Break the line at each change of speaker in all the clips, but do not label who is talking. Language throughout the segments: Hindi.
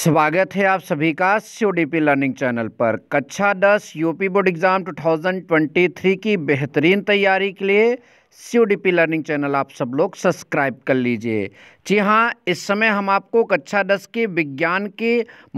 स्वागत है आप सभी का सी पी लर्निंग चैनल पर कक्षा 10 यूपी बोर्ड एग्ज़ाम 2023 की बेहतरीन तैयारी के लिए C O D P learning channel आप सब लोग सब्सक्राइब कर लीजिए जी हाँ इस समय हम आपको कक्षा अच्छा दस के विज्ञान के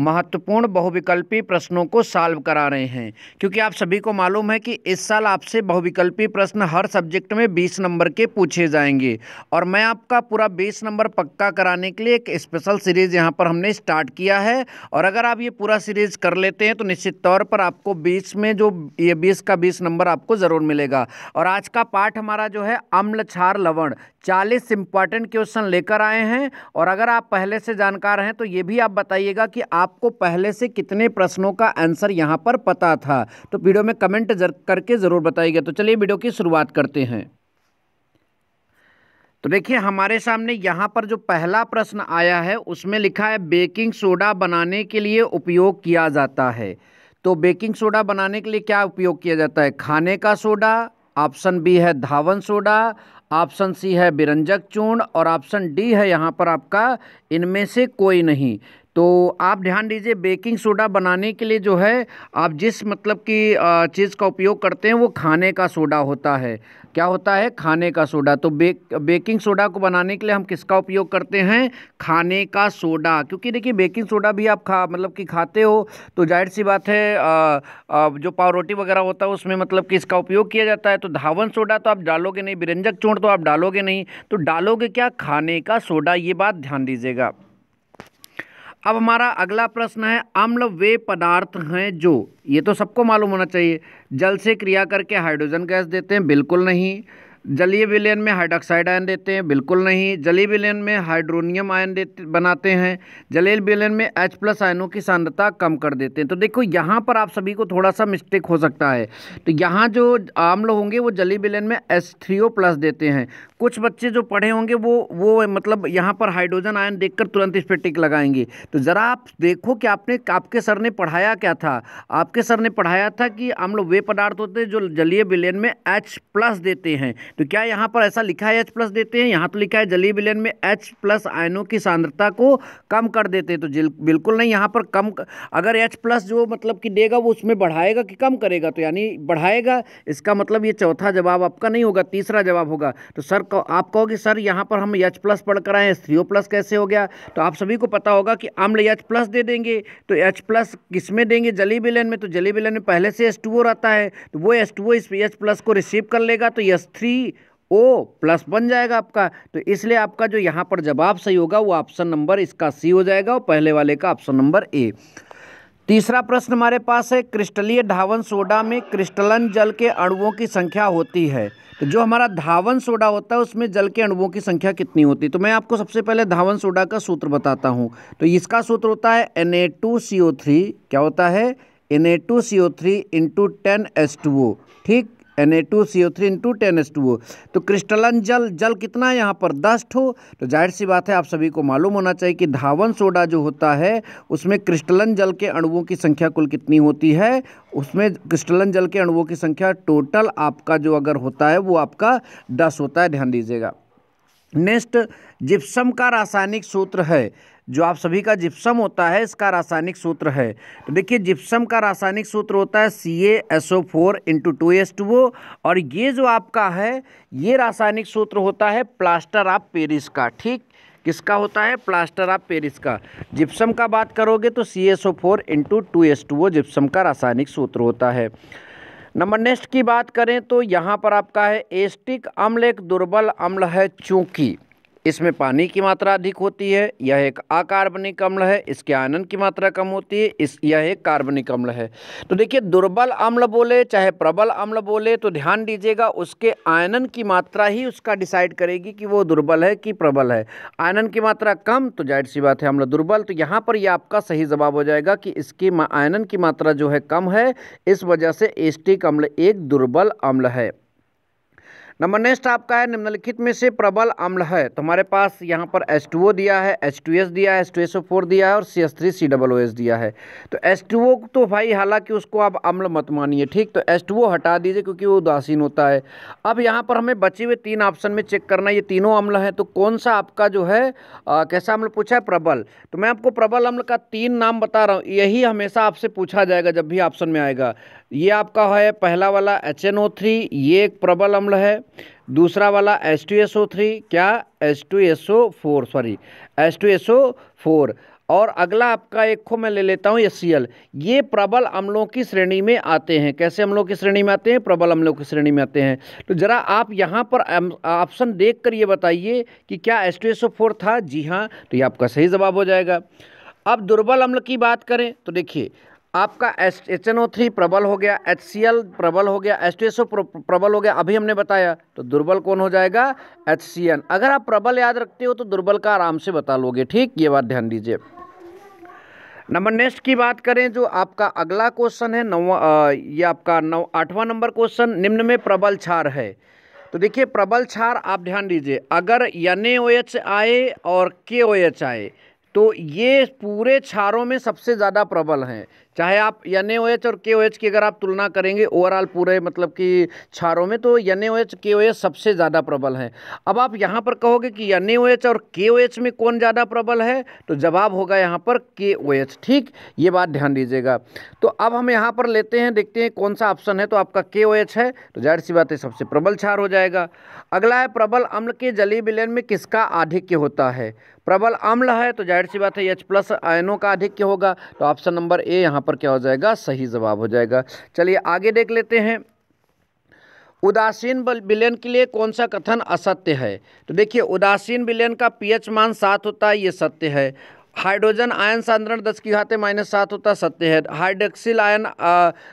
महत्वपूर्ण बहुविकल्पी प्रश्नों को सॉल्व करा रहे हैं क्योंकि आप सभी को मालूम है कि इस साल आपसे बहुविकल्पी प्रश्न हर सब्जेक्ट में बीस नंबर के पूछे जाएंगे और मैं आपका पूरा बीस नंबर पक्का कराने के लिए एक स्पेशल सीरीज़ यहाँ पर हमने स्टार्ट किया है और अगर आप ये पूरा सीरीज़ कर लेते हैं तो निश्चित तौर पर आपको बीस में जो ये बीस का बीस नंबर आपको ज़रूर मिलेगा और आज का पाठ हमारा जो है अम्ल छार लवण 40 इंपॉर्टेंट क्वेश्चन लेकर आए हैं और अगर आप पहले से जानकार हैं तो ये भी आप बताइएगा कि आपको पहले से कितने प्रश्नों का आंसर यहाँ पर पता था तो वीडियो में कमेंट जर, करके ज़रूर बताइएगा तो चलिए वीडियो की शुरुआत करते हैं तो देखिए हमारे सामने यहाँ पर जो पहला प्रश्न आया है उसमें लिखा है बेकिंग सोडा बनाने के लिए उपयोग किया जाता है तो बेकिंग सोडा बनाने के लिए क्या उपयोग किया जाता है खाने का सोडा ऑप्शन बी है धावन सोडा ऑप्शन सी है बिरंजक चूर्ण और ऑप्शन डी है यहाँ पर आपका इनमें से कोई नहीं तो आप ध्यान दीजिए बेकिंग सोडा बनाने के लिए जो है आप जिस मतलब की चीज़ का उपयोग करते हैं वो खाने का सोडा होता है क्या होता है खाने का सोडा तो बेक बेकिंग सोडा को बनाने के लिए हम किसका उपयोग करते हैं खाने का सोडा क्योंकि देखिए बेकिंग सोडा भी आप खा मतलब कि खाते हो तो जाहिर सी बात है आ, आ, जो पावरोटी वगैरह होता है उसमें मतलब कि इसका उपयोग किया जाता है तो धावन सोडा तो आप डालोगे नहीं बिरंजक चूर्ण तो आप डालोगे नहीं तो डालोगे क्या खाने का सोडा ये बात ध्यान दीजिएगा अब हमारा अगला प्रश्न है अम्ल वे पदार्थ हैं जो ये तो सबको मालूम होना चाहिए जल से क्रिया करके हाइड्रोजन गैस देते हैं बिल्कुल नहीं जलीय विलयन में हाइड्रोक्साइड आयन देते हैं बिल्कुल नहीं जलीय विलयन में हाइड्रोनियम आयन देते बनाते हैं जलीय विलयन में एच प्लस आयनों की सांद्रता कम कर देते हैं तो देखो यहाँ पर आप सभी को थोड़ा सा मिस्टेक हो सकता है तो यहाँ जो आम्ल होंगे वो जलीय विलयन में एस प्लस देते हैं कुछ बच्चे जो पढ़े होंगे वो वो मतलब यहाँ पर हाइड्रोजन आयन देखकर तुरंत इस पर टिक लगाएंगे तो ज़रा आप देखो कि आपने आपके सर ने पढ़ाया क्या था आपके सर ने पढ़ाया था कि हम लोग वे पदार्थ होते हैं जो जलीय विलयन में एच प्लस देते हैं तो क्या यहाँ पर ऐसा लिखा है एच प्लस देते हैं यहाँ तो लिखा है जलीय विलयन में एच प्लस आयनों की सांद्रता को कम कर देते हैं तो बिल्कुल नहीं यहाँ पर कम अगर एच प्लस जो मतलब कि देगा वो उसमें बढ़ाएगा कि कम करेगा तो यानी बढ़ाएगा इसका मतलब ये चौथा जवाब आपका नहीं होगा तीसरा जवाब होगा तो सर कहो आप कहो कि सर यहाँ पर हम एच प्लस पढ़ कर आए हैं थ्री प्लस कैसे हो गया तो आप सभी को पता होगा कि अम्ल एच प्लस दे देंगे तो एच प्लस किस में देंगे जली बिलेन में तो जली बिलेन में पहले से एस टू ओ रहता है तो वो एस टू ओ इस एच प्लस को रिसीव कर लेगा तो एस थ्री ओ प्लस बन जाएगा आपका तो इसलिए आपका जो यहाँ पर जवाब सही होगा वो ऑप्शन नंबर इसका सी हो जाएगा और पहले वाले का ऑप्शन नंबर ए तीसरा प्रश्न हमारे पास है क्रिस्टलीय धावन सोडा में क्रिस्टलन जल के अणुओं की संख्या होती है तो जो हमारा धावन सोडा होता है उसमें जल के अणुओं की संख्या कितनी होती है तो मैं आपको सबसे पहले धावन सोडा का सूत्र बताता हूँ तो इसका सूत्र होता है एन ए टू थ्री क्या होता है N A two C O three into ten S two O ठीक N A two C O three into ten S two O तो क्रिस्टलन जल जल कितना है यहाँ पर दस ठो तो जाहिर सी बात है आप सभी को मालूम होना चाहिए कि धावन सोडा जो होता है उसमें क्रिस्टलन जल के अणुओं की संख्या कुल कितनी होती है उसमें क्रिस्टलन जल के अणुओं की संख्या टोटल आपका जो अगर होता है वो आपका दस होता है ध्यान दीजिएगा नेक्स्ट जिप्सम का रासायनिक सूत्र है जो आप सभी का जिप्सम होता है इसका रासायनिक सूत्र है तो देखिए जिप्सम का रासायनिक सूत्र होता है C A S O four into two S two O और ये जो आपका है ये रासायनिक सूत्र होता है प्लास्टर ऑफ पेरिस का ठीक किसका होता है प्लास्टर ऑफ पेरिस का जिप्सम का बात करोगे तो C S O four into two S two O gypsum का रासायनिक सूत्र होता है नंबर नेक्स्ट की बात करें तो यहाँ पर आपका है एस्टिक अम्ल एक दुर्बल अम्ल है चूंकि इसमें पानी की मात्रा अधिक होती है यह एक अकार्बनिक अम्ल है इसके आयनन की मात्रा कम होती है इस यह एक कार्बनिक अम्ल है तो देखिए दुर्बल अम्ल बोले चाहे प्रबल अम्ल बोले तो ध्यान दीजिएगा उसके आयनन की मात्रा ही उसका डिसाइड करेगी कि वो दुर्बल है कि प्रबल है आयनन की मात्रा कम तो जाहिर सी बात है अम्ल दुर्बल तो यहाँ पर यह आपका सही जवाब हो जाएगा कि इसकी आयनन की मात्रा जो है कम है इस वजह से एस्टिक अम्ल एक दुर्बल अम्ल है नंबर नेक्स्ट आपका है निम्नलिखित में से प्रबल अम्ल है तो हमारे पास यहाँ पर एस टू ओ दिया है एस टू एस दिया है S two S O four दिया है और C S three C double O S दिया है तो एस टू ओ तो भाई हालांकि उसको आप अम्ल मत मानिए ठीक तो एस टू ओ हटा दीजिए क्योंकि वो उदासीन होता है अब यहाँ पर हमें बचे हुए तीन ऑप्शन में चेक करना ये तीनों अम्ल हैं तो कौन सा आपका जो है आ, कैसा अम्ल पूछा है प्रबल तो मैं आपको प्रबल अम्ल का तीन नाम बता रहा हूँ यही हमेशा आपसे पूछा जाएगा जब भी ऑप्शन में आएगा ये आपका है पहला वाला एच एन ओ थ्री ये एक प्रबल अम्ल है दूसरा वाला S two S O three क्या S two S O four sorry S two S O four और अगला आपका एक खो मैं ले लेता हूँ एस ये प्रबल अम्लों की श्रेणी में आते हैं कैसे अम्लों की श्रेणी में आते हैं प्रबल अम्लों की श्रेणी में आते हैं तो ज़रा आप यहाँ पर ऑप्शन देख कर ये बताइए कि क्या S two S O four था जी हाँ तो ये आपका सही जवाब हो जाएगा अब दुर्बल अम्ल की बात करें तो देखिए आपका S H N O three प्रबल हो गया एच सी एल प्रबल हो गया एस टी एस ओ प्रबल हो गया अभी हमने बताया तो दुर्बल कौन हो जाएगा एच सी एन अगर आप प्रबल याद रखते हो तो दुर्बल का आराम से बता लोगे ठीक ये बात ध्यान दीजिए नंबर नेक्स्ट की बात करें जो आपका अगला क्वेश्चन है नौवा ये आपका नौ आठवां नंबर क्वेश्चन निम्न में प्रबल छार है तो देखिए प्रबल छार आप ध्यान दीजिए अगर एन एच आए और के ओ एच आए तो ये पूरे क्षारों में सबसे ज़्यादा प्रबल हैं चाहे आप एन ए एच और के ओ एच की अगर आप तुलना करेंगे ओवरऑल पूरे मतलब कि क्षारों में तो एन ए एच के ओ एच सबसे ज़्यादा प्रबल है अब आप यहाँ पर कहोगे कि एन ए एच और के ओ एच में कौन ज़्यादा प्रबल है तो जवाब होगा यहाँ पर के ओ एच ठीक ये बात ध्यान दीजिएगा तो अब हम यहाँ पर लेते हैं देखते हैं कौन सा ऑप्शन है तो आपका के ओ एच है तो जाहिर सी बात है सबसे प्रबल छार हो जाएगा अगला है प्रबल अम्ल के जलीय विलयन में किसका आधिक्य होता है प्रबल अम्ल है तो जाहिर सी बात है एच प्लस आयनों का अधिक होगा तो ऑप्शन नंबर ए यहाँ पर क्या हो जाएगा सही जवाब हो जाएगा चलिए आगे देख लेते हैं उदासीन विलयन के लिए कौन सा कथन असत्य है तो देखिए उदासीन विलयन का पीएच मान सात होता है ये सत्य है हाइड्रोजन आयन सांद्रण दस की घाते माइनस सात होता सत्य है हाइड्रक्सिल आयन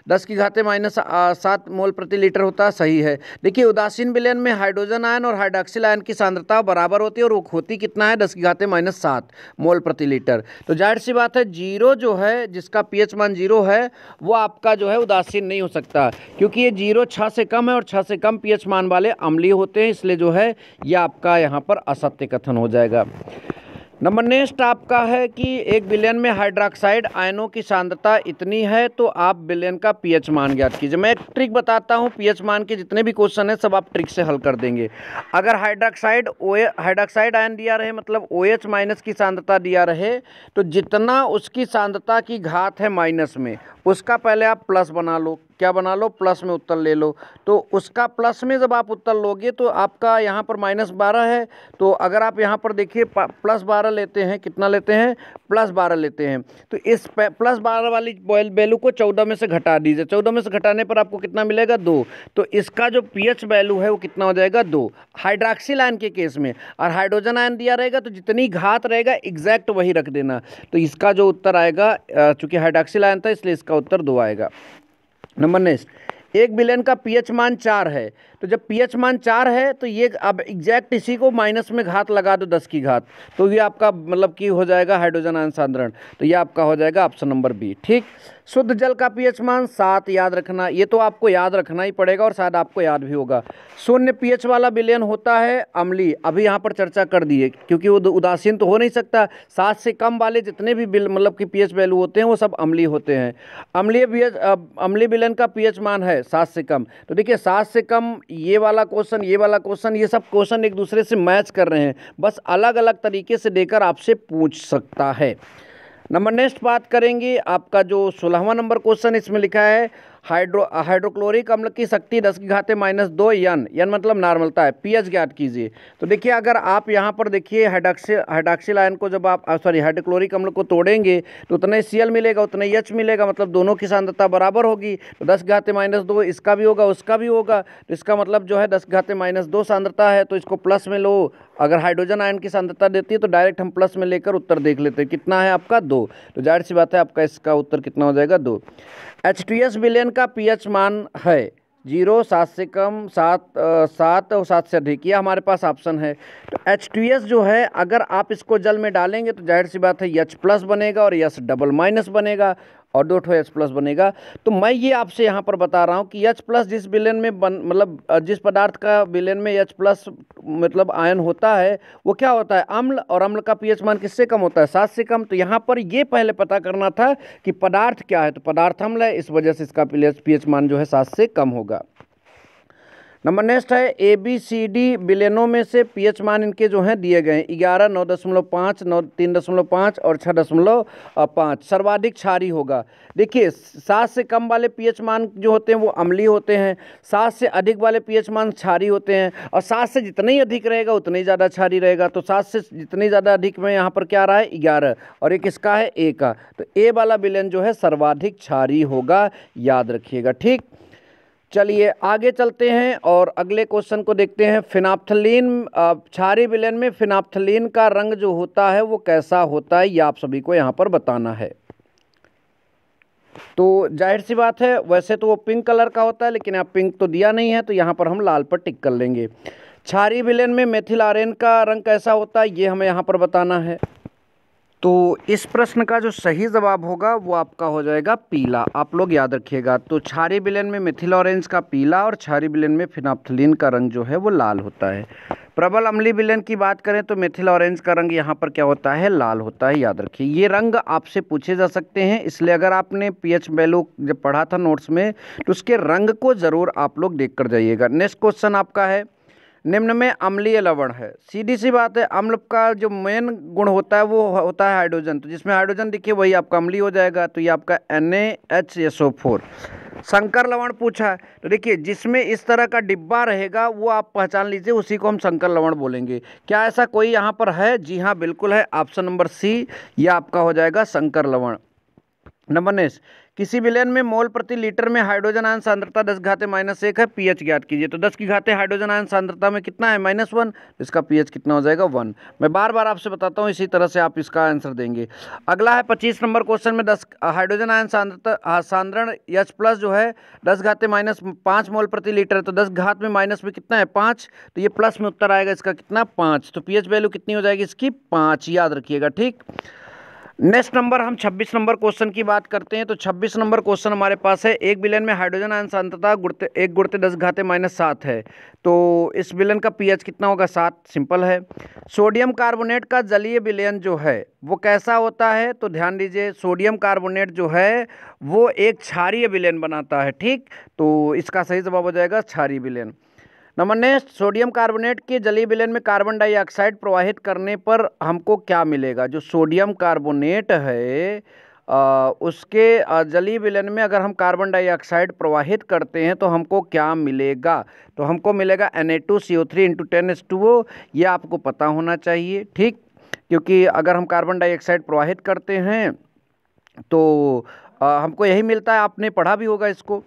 दस की घाते माइनस सात मोल प्रति लीटर होता सही है देखिए उदासीन विलयन में हाइड्रोजन आयन और हाइड्रक्सिल आयन की सांद्रता बराबर होती है और वो होती कितना है दस की घाते माइनस सात मोल प्रति लीटर तो जाहिर सी बात है जीरो जो है जिसका पी मान जीरो है वो आपका जो है उदासीन नहीं हो सकता क्योंकि ये जीरो छः से कम है और छः से कम पी मान वाले अम्लीय होते हैं इसलिए जो है ये आपका यहाँ पर असत्य कथन हो जाएगा नंबर नेक्स्ट आपका है कि एक बिलियन में हाइड्रोक्साइड आयनों की सांद्रता इतनी है तो आप बिलियन का पीएच मान ज्ञात कीजिए मैं एक ट्रिक बताता हूँ पीएच मान के जितने भी क्वेश्चन हैं सब आप ट्रिक से हल कर देंगे अगर हाइड्रोक्साइड ओ हाइड्रोक्साइड आयन दिया रहे मतलब ओ एच माइनस की सांद्रता दिया रहे तो जितना उसकी सांद्रता की घात है माइनस में उसका पहले आप प्लस बना लो क्या बना लो प्लस में उत्तर ले लो तो उसका प्लस में जब आप उत्तर लोगे तो आपका यहाँ पर माइनस बारह है तो अगर आप यहाँ पर देखिए प्लस बारह लेते हैं कितना लेते हैं प्लस बारह लेते हैं तो इस प्लस बारह वाली वैल्यू को चौदह में से घटा दीजिए चौदह में से घटाने पर आपको कितना मिलेगा दो तो इसका जो पी वैल्यू है वो कितना हो जाएगा दो हाइड्राक्सिल आयन के केस में और हाइड्रोजन आयन दिया रहेगा तो जितनी घात रहेगा एग्जैक्ट वही रख देना तो इसका जो उत्तर आएगा चूँकि हाइड्राक्सिल आयन था इसलिए इसका उत्तर दो आएगा नंबर नेक्स्ट एक विलेन का पीएच मान चार है तो जब पीएच मान चार है तो ये अब एग्जैक्ट इसी को माइनस में घात लगा दो दस की घात तो ये आपका मतलब कि हो जाएगा हाइड्रोजन आयन तो ये आपका हो जाएगा ऑप्शन नंबर बी ठीक शुद्ध जल का पीएच मान सात याद रखना ये तो आपको याद रखना ही पड़ेगा और शायद आपको याद भी होगा शून्य पीएच वाला विलयन होता है अमली अभी यहाँ पर चर्चा कर दिए क्योंकि वो उदासीन तो हो नहीं सकता सात से कम वाले जितने भी बिल मतलब कि पीएच वैल्यू होते हैं वो सब अमली होते हैं अम्लीय पीएच विलयन का पीएच मान है सात से कम तो देखिए सात से कम ये वाला क्वेश्चन ये वाला क्वेश्चन ये सब क्वेश्चन एक दूसरे से मैच कर रहे हैं बस अलग अलग तरीके से देकर आपसे पूछ सकता है नंबर नेक्स्ट बात करेंगे आपका जो सोलहवा नंबर क्वेश्चन इसमें लिखा है हाइड्रो हाइड्रोक्लोरिक अम्ल की शक्ति दस की घाते माइनस दो यन यन मतलब नॉर्मलता है पीएच ज्ञात कीजिए तो देखिए अगर आप यहाँ पर देखिए हाइडाक्सी हाइडाक्सिल आयन को जब आप सॉरी हाइड्रोक्लोरिक अम्ल को तोड़ेंगे तो ही सी मिलेगा उतना ही एच मिलेगा मतलब दोनों की सांद्रता बराबर होगी तो दस घाते माइनस दो इसका भी होगा उसका भी होगा तो इसका मतलब जो है दस घाते माइनस दो सांद्रता है तो इसको प्लस में लो अगर हाइड्रोजन आयन की सांद्रता देती है तो डायरेक्ट हम प्लस में लेकर उत्तर देख लेते हैं कितना है आपका दो तो जाहिर सी बात है आपका इसका उत्तर कितना हो जाएगा दो एच टी एस विलेन का पीएच मान है जीरो सात से कम सात सात और सात से अधिक यह हमारे पास ऑप्शन है तो एच टू एस जो है अगर आप इसको जल में डालेंगे तो जाहिर सी बात है एच प्लस बनेगा और यस डबल माइनस बनेगा और दो ठो एच प्लस बनेगा तो मैं ये आपसे यहाँ पर बता रहा हूँ कि एच प्लस जिस विलेन में बन मतलब जिस पदार्थ का विलेन में एच प्लस मतलब आयन होता है वो क्या होता है अम्ल और अम्ल का पीएच मान किससे कम होता है सात से कम तो यहाँ पर ये पहले पता करना था कि पदार्थ क्या है तो पदार्थ अम्ल है इस वजह से इसका पी मान जो है सात से कम होगा नंबर नेक्स्ट है ए बी सी डी बिलेनों में से पीएच मान इनके जो हैं दिए गए हैं ग्यारह नौ दशमलव पाँच नौ तीन दशमलव पाँच और छः दशमलव पाँच सर्वाधिक क्षारी होगा देखिए सात से कम वाले पीएच मान जो होते हैं वो अम्ली होते हैं सात से अधिक वाले पीएच मान क्षारी होते हैं और सात से जितना ही अधिक रहेगा उतना ही ज़्यादा क्षारी रहेगा तो सात से जितने ज़्यादा अधिक में यहाँ पर क्या रहा है ग्यारह और एक इसका है ए का तो ए वाला बिलेन जो है सर्वाधिक क्षारी होगा याद रखिएगा ठीक चलिए आगे चलते हैं और अगले क्वेश्चन को देखते हैं फिनाप्थलीन छारी विलयन में फिनाप्थलीन का रंग जो होता है वो कैसा होता है ये आप सभी को यहाँ पर बताना है तो जाहिर सी बात है वैसे तो वो पिंक कलर का होता है लेकिन आप पिंक तो दिया नहीं है तो यहाँ पर हम लाल पर टिक कर लेंगे छारी विलयन में मेथिल आर्यन का रंग कैसा होता है ये हमें यहाँ पर बताना है तो इस प्रश्न का जो सही जवाब होगा वो आपका हो जाएगा पीला आप लोग याद रखिएगा तो छारी बिलन में मिथिल ऑरेंज का पीला और छारी बिलन में फिनाप्थलिन का रंग जो है वो लाल होता है प्रबल अम्ली बिलन की बात करें तो मिथिल ऑरेंज का रंग यहाँ पर क्या होता है लाल होता है याद रखिए ये रंग आपसे पूछे जा सकते हैं इसलिए अगर आपने पी एच वैल्यू जब पढ़ा था नोट्स में तो उसके रंग को ज़रूर आप लोग देख कर जाइएगा नेक्स्ट क्वेश्चन आपका है निम्न में अम्लीय लवण है सीधी सी बात है अम्ल का जो मेन गुण होता है वो होता है हाइड्रोजन तो जिसमें हाइड्रोजन देखिए वही आपका अम्लीय हो जाएगा तो ये आपका N H S O four शंकर लवण पूछा है तो देखिए जिसमें इस तरह का डिब्बा रहेगा वो आप पहचान लीजिए उसी को हम शंकर लवण बोलेंगे क्या ऐसा कोई यहाँ पर है जी हाँ बिल्कुल है ऑप्शन नंबर सी ये आपका हो जाएगा शंकर लवण नंबर नेक्स्ट किसी विलयन में मोल प्रति लीटर में हाइड्रोजन आयन सांद्रता दस घाते माइनस एक है पीएच ज्ञात कीजिए तो दस की घाते हाइड्रोजन आयन सांद्रता में कितना है माइनस वन तो इसका पीएच कितना हो जाएगा वन मैं बार बार आपसे बताता हूँ इसी तरह से आप इसका आंसर देंगे अगला है पच्चीस नंबर क्वेश्चन में दस हाइड्रोजन आयन सांद्रता सांद्रण एच प्लस जो है दस घाते माइनस पाँच मोल प्रति लीटर तो दस घात में माइनस में कितना है पाँच तो ये प्लस में उत्तर आएगा इसका कितना पाँच तो पी वैल्यू कितनी हो जाएगी इसकी पाँच याद रखिएगा ठीक नेक्स्ट नंबर हम 26 नंबर क्वेश्चन की बात करते हैं तो 26 नंबर क्वेश्चन हमारे पास है एक बिलियन में हाइड्रोजन आयन सांद्रता गुड़ते एक गुड़ते दस घाते माइनस सात है तो इस बिलियन का पीएच कितना होगा सात सिंपल है सोडियम कार्बोनेट का जलीय बिलियन जो है वो कैसा होता है तो ध्यान दीजिए सोडियम कार्बोनेट जो है वो एक क्षारीय बिलियन बनाता है ठीक तो इसका सही जवाब हो जाएगा क्षारीय बिलियन नंबर नेक्स्ट सोडियम कार्बोनेट के जलीय विलयन में कार्बन डाइऑक्साइड प्रवाहित करने पर हमको क्या मिलेगा जो सोडियम कार्बोनेट है आ, उसके जलीय विलयन में अगर हम कार्बन डाइऑक्साइड प्रवाहित करते हैं तो हमको क्या मिलेगा तो हमको मिलेगा N A two C O three into ten S two O ये आपको पता होना चाहिए ठीक क्योंकि अगर हम कार्बन डाइऑक्साइड प्रवाहित करते हैं तो आ, हमको यही मिलता है आपने पढ़ा भी होगा इसको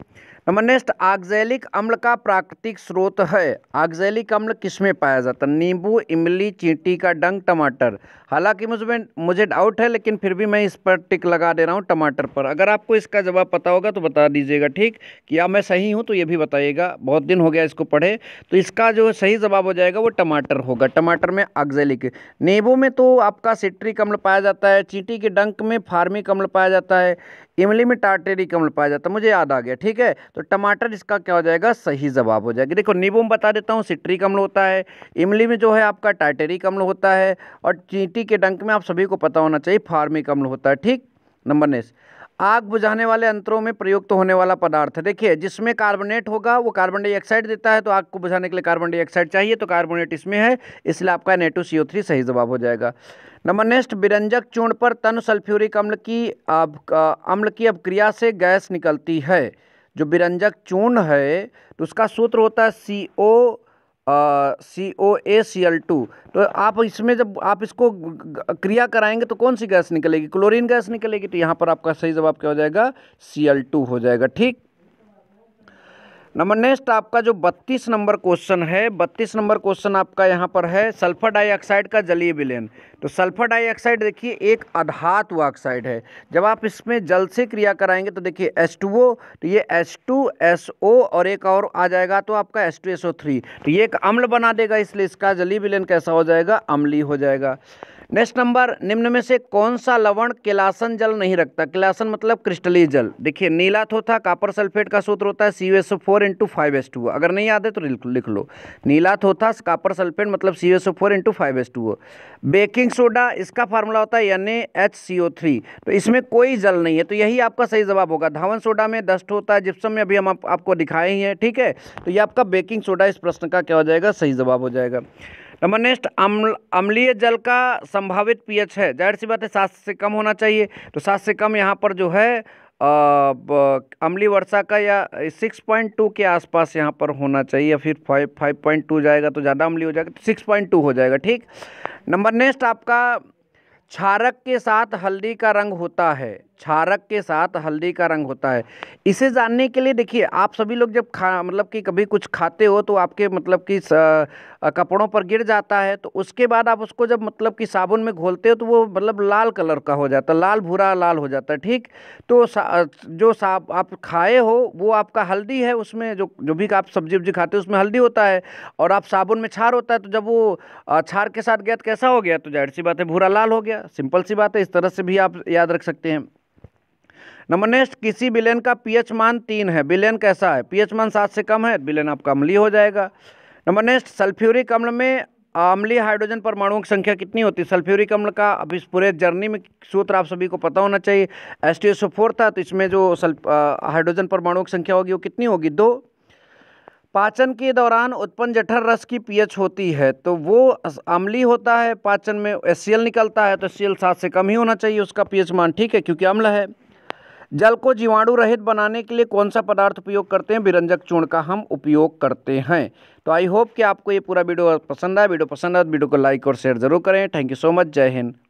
नंबर नेक्स्ट आगजैलिक अम्ल का प्राकृतिक स्रोत है आगजैलिक अम्ल किस में पाया जाता है नींबू इमली चींटी का डंग टमाटर हालांकि मुझे मुझे डाउट है लेकिन फिर भी मैं इस पर टिक लगा दे रहा हूँ टमाटर पर अगर आपको इसका जवाब पता होगा तो बता दीजिएगा ठीक कि या मैं सही हूँ तो ये भी बताइएगा बहुत दिन हो गया इसको पढ़े तो इसका जो सही जवाब हो जाएगा वो टमाटर होगा टमाटर में आगजैलिक नींबू में तो आपका सिट्रिक अम्ल पाया जाता है चींटी के डंक में फार्मिक अम्ल पाया जाता है इमली में टाटेरी कमल पाया जाता है मुझे याद आ गया ठीक है तो टमाटर इसका क्या हो जाएगा सही जवाब हो जाएगा देखो नींबू में बता देता हूँ सिट्री कमल होता है इमली में जो है आपका टाटेरी कमल होता है और चींटी के डंक में आप सभी को पता होना चाहिए फार्मी कमल होता है ठीक नंबर नेक्स्ट आग बुझाने वाले अंतरों में प्रयुक्त तो होने वाला पदार्थ है देखिए जिसमें कार्बोनेट होगा वो कार्बन डाइऑक्साइड देता है तो आग को बुझाने के लिए कार्बन डाइऑक्साइड चाहिए तो कार्बोनेट इसमें है इसलिए आपका नेटू सी ओ थ्री सही जवाब हो जाएगा नंबर नेक्स्ट बिरंजक चूर्ण पर तन सल्फ्यूरिक अम्ल की अब अम्ल की अपक्रिया से गैस निकलती है जो बिरंजक चूर्ण है तो उसका सूत्र होता है सी ओ सी ओ ए सी एल टू तो आप इसमें जब आप इसको क्रिया कराएंगे तो कौन सी गैस निकलेगी क्लोरीन गैस निकलेगी तो यहाँ पर आपका सही जवाब क्या हो जाएगा सी एल टू हो जाएगा ठीक नंबर नेक्स्ट आपका जो 32 नंबर क्वेश्चन है 32 नंबर क्वेश्चन आपका यहाँ पर है सल्फर डाइऑक्साइड का जलीय विलयन तो सल्फर डाइऑक्साइड देखिए एक अधातु ऑक्साइड है जब आप इसमें जल से क्रिया कराएंगे तो देखिए एस टू ओ तो ये एस टू एस ओ और एक और आ जाएगा तो आपका S S two O three तो ये एक अम्ल बना देगा इसलिए इसका जलीय विलयन कैसा हो जाएगा अम्ली हो जाएगा नेक्स्ट नंबर निम्न में से कौन सा लवण किलासन जल नहीं रखता किलासन मतलब क्रिस्टली जल देखिए नीला थोथा कापर सल्फेट का सूत्र होता है C S O four into five S two अगर नहीं याद है तो लिख लो नीला थोथा कापर सल्फेट मतलब C S O four into five S two baking soda इसका फार्मूला होता है N H C O three तो इसमें कोई जल नहीं है तो यही आपका सही जवाब होगा धावन सोडा में डस्ट होता है जिप्सम में अभी हम आप, आपको दिखाए ही हैं ठीक है तो ये आपका बेकिंग सोडा इस प्रश्न का क्या हो जाएगा सही जवाब हो जाएगा नेक्स्ट अम्ल अम्लीय जल का संभावित पीएच है जाहिर सी बात है सात से कम होना चाहिए तो सात से कम यहाँ पर जो है अम्ली वर्षा का या सिक्स पॉइंट टू के आसपास यहाँ पर होना चाहिए या फिर फाइव फाइव पॉइंट टू जाएगा तो ज़्यादा अम्ली हो जाएगा तो सिक्स पॉइंट टू हो जाएगा ठीक नंबर नेक्स्ट आपका क्षारक के साथ हल्दी का रंग होता है क्षारक के साथ हल्दी का रंग होता है इसे जानने के लिए देखिए आप सभी लोग जब खा मतलब कि कभी कुछ खाते हो तो आपके मतलब कि कपड़ों पर गिर जाता है तो उसके बाद आप उसको जब मतलब कि साबुन में घोलते हो तो वो मतलब लाल कलर का हो जाता है लाल भूरा लाल हो जाता है ठीक तो सा, जो साब आप खाए हो वो आपका हल्दी है उसमें जो जो भी आप सब्जी वब्जी खाते हो उसमें हल्दी होता है और आप साबुन में छार होता है तो जब वो छार के साथ गया तो कैसा हो गया तो जाहिर सी बात है भूरा लाल हो गया सिंपल सी बात है इस तरह से भी आप याद रख सकते हैं नंबर नेक्स्ट किसी बिलेन का पीएच मान तीन है बिलेन कैसा है पीएच मान सात से कम है बिलेन आपका अम्लीय हो जाएगा नंबर नेक्स्ट सल्फ्यूरिक अम्ल में अम्लीय हाइड्रोजन परमाणुओं की संख्या कितनी होती है सल्फ्यूरिक अम्ल का अब इस पूरे जर्नी में सूत्र आप सभी को पता होना चाहिए एस टी था तो इसमें जो हाइड्रोजन परमाणुओं की संख्या होगी वो कितनी होगी दो पाचन के दौरान उत्पन्न जठर रस की पीएच होती है तो वो अम्ली होता है पाचन में एस निकलता है तो एस सात से कम ही होना चाहिए उसका पीएच मान ठीक है क्योंकि अम्ल है जल को जीवाणु रहित बनाने के लिए कौन सा पदार्थ उपयोग करते हैं विरंजक चूर्ण का हम उपयोग करते हैं तो आई होप कि आपको ये पूरा वीडियो पसंद आया वीडियो पसंद तो वीडियो को लाइक और शेयर जरूर करें थैंक यू सो मच जय हिंद